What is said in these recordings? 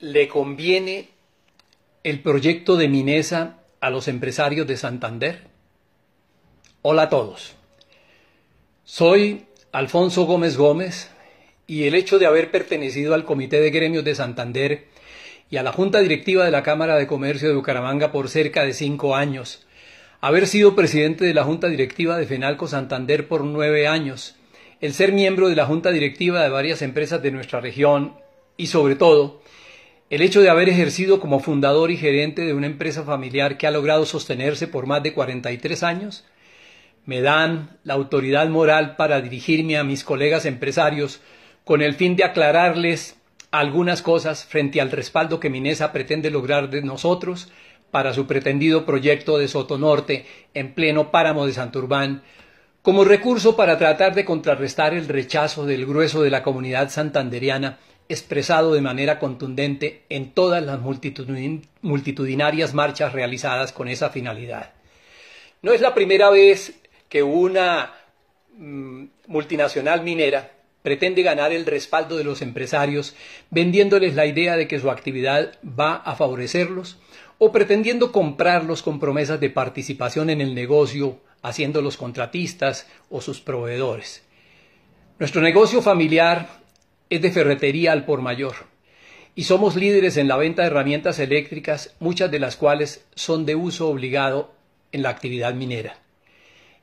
le conviene el proyecto de Minesa a los empresarios de Santander? Hola a todos. Soy Alfonso Gómez Gómez y el hecho de haber pertenecido al Comité de Gremios de Santander y a la Junta Directiva de la Cámara de Comercio de Bucaramanga por cerca de cinco años, haber sido presidente de la Junta Directiva de Fenalco Santander por nueve años, el ser miembro de la Junta Directiva de varias empresas de nuestra región y sobre todo el hecho de haber ejercido como fundador y gerente de una empresa familiar que ha logrado sostenerse por más de 43 años me dan la autoridad moral para dirigirme a mis colegas empresarios con el fin de aclararles algunas cosas frente al respaldo que Minesa pretende lograr de nosotros para su pretendido proyecto de Sotonorte en pleno páramo de Santurbán, como recurso para tratar de contrarrestar el rechazo del grueso de la comunidad santanderiana expresado de manera contundente en todas las multitudinarias marchas realizadas con esa finalidad. No es la primera vez que una mm, multinacional minera pretende ganar el respaldo de los empresarios vendiéndoles la idea de que su actividad va a favorecerlos o pretendiendo comprarlos con promesas de participación en el negocio haciéndolos contratistas o sus proveedores. Nuestro negocio familiar es de ferretería al por mayor. Y somos líderes en la venta de herramientas eléctricas, muchas de las cuales son de uso obligado en la actividad minera.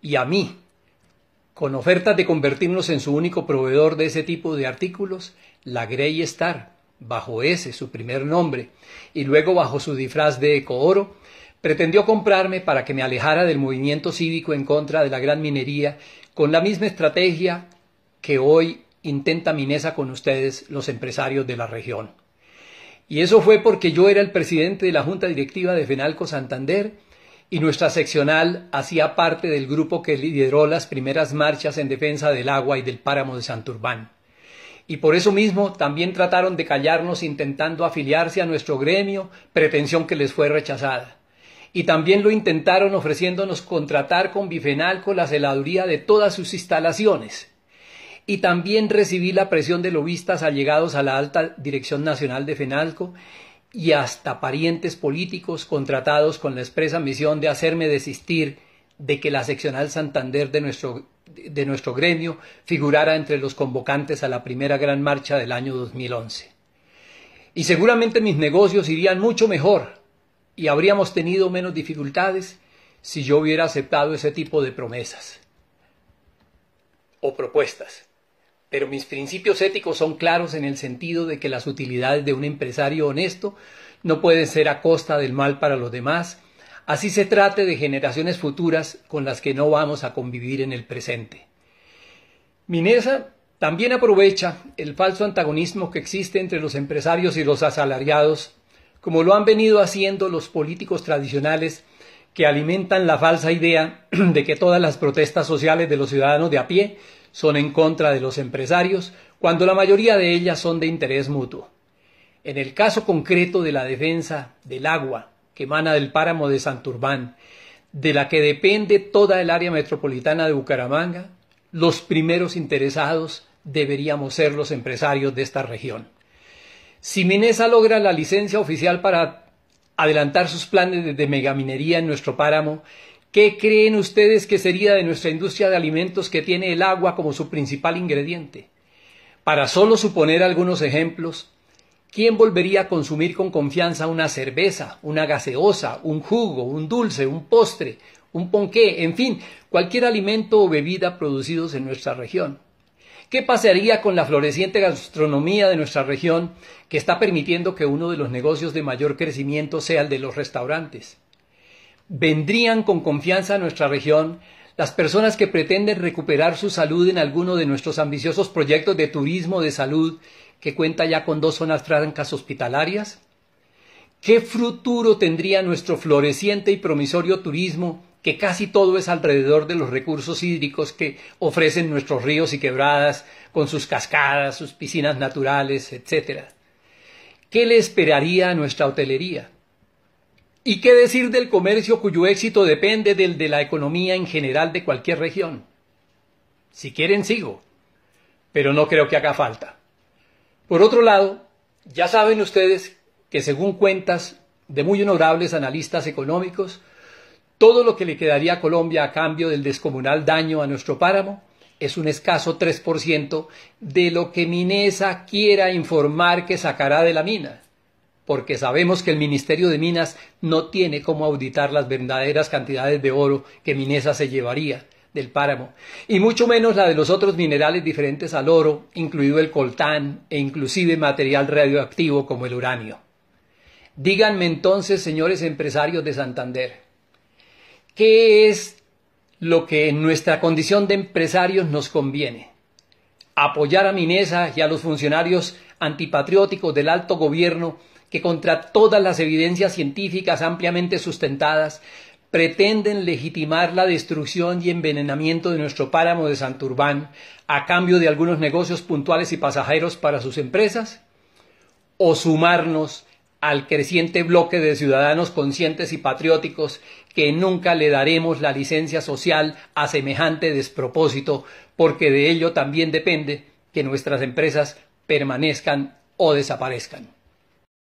Y a mí, con ofertas de convertirnos en su único proveedor de ese tipo de artículos, la Grey Star, bajo ese su primer nombre, y luego bajo su disfraz de ecooro, pretendió comprarme para que me alejara del movimiento cívico en contra de la gran minería con la misma estrategia que hoy intenta Minesa con ustedes, los empresarios de la región. Y eso fue porque yo era el presidente de la Junta Directiva de Fenalco Santander y nuestra seccional hacía parte del grupo que lideró las primeras marchas en defensa del agua y del páramo de Santurbán. Y por eso mismo también trataron de callarnos intentando afiliarse a nuestro gremio, pretensión que les fue rechazada. Y también lo intentaron ofreciéndonos contratar con Bifenalco la celaduría de todas sus instalaciones y también recibí la presión de lobistas allegados a la alta dirección nacional de FENALCO y hasta parientes políticos contratados con la expresa misión de hacerme desistir de que la seccional Santander de nuestro, de nuestro gremio figurara entre los convocantes a la primera gran marcha del año 2011. Y seguramente mis negocios irían mucho mejor y habríamos tenido menos dificultades si yo hubiera aceptado ese tipo de promesas o propuestas pero mis principios éticos son claros en el sentido de que las utilidades de un empresario honesto no pueden ser a costa del mal para los demás, así se trate de generaciones futuras con las que no vamos a convivir en el presente. Minesa también aprovecha el falso antagonismo que existe entre los empresarios y los asalariados, como lo han venido haciendo los políticos tradicionales que alimentan la falsa idea de que todas las protestas sociales de los ciudadanos de a pie son en contra de los empresarios cuando la mayoría de ellas son de interés mutuo. En el caso concreto de la defensa del agua que emana del páramo de Santurbán, de la que depende toda el área metropolitana de Bucaramanga, los primeros interesados deberíamos ser los empresarios de esta región. Si Minesa logra la licencia oficial para adelantar sus planes de megaminería en nuestro páramo ¿Qué creen ustedes que sería de nuestra industria de alimentos que tiene el agua como su principal ingrediente? Para solo suponer algunos ejemplos, ¿quién volvería a consumir con confianza una cerveza, una gaseosa, un jugo, un dulce, un postre, un ponqué, en fin, cualquier alimento o bebida producidos en nuestra región? ¿Qué pasaría con la floreciente gastronomía de nuestra región que está permitiendo que uno de los negocios de mayor crecimiento sea el de los restaurantes? Vendrían con confianza a nuestra región las personas que pretenden recuperar su salud en alguno de nuestros ambiciosos proyectos de turismo de salud que cuenta ya con dos zonas francas hospitalarias? ¿Qué futuro tendría nuestro floreciente y promisorio turismo, que casi todo es alrededor de los recursos hídricos que ofrecen nuestros ríos y quebradas, con sus cascadas, sus piscinas naturales, etcétera? ¿Qué le esperaría a nuestra hotelería? ¿Y qué decir del comercio cuyo éxito depende del de la economía en general de cualquier región? Si quieren, sigo, pero no creo que haga falta. Por otro lado, ya saben ustedes que según cuentas de muy honorables analistas económicos, todo lo que le quedaría a Colombia a cambio del descomunal daño a nuestro páramo es un escaso 3% de lo que Minesa quiera informar que sacará de la mina porque sabemos que el Ministerio de Minas no tiene cómo auditar las verdaderas cantidades de oro que Minesa se llevaría del páramo, y mucho menos la de los otros minerales diferentes al oro, incluido el coltán e inclusive material radioactivo como el uranio. Díganme entonces, señores empresarios de Santander, ¿qué es lo que en nuestra condición de empresarios nos conviene? Apoyar a Minesa y a los funcionarios antipatrióticos del alto gobierno que contra todas las evidencias científicas ampliamente sustentadas pretenden legitimar la destrucción y envenenamiento de nuestro páramo de Santurbán a cambio de algunos negocios puntuales y pasajeros para sus empresas? ¿O sumarnos al creciente bloque de ciudadanos conscientes y patrióticos que nunca le daremos la licencia social a semejante despropósito, porque de ello también depende que nuestras empresas permanezcan o desaparezcan?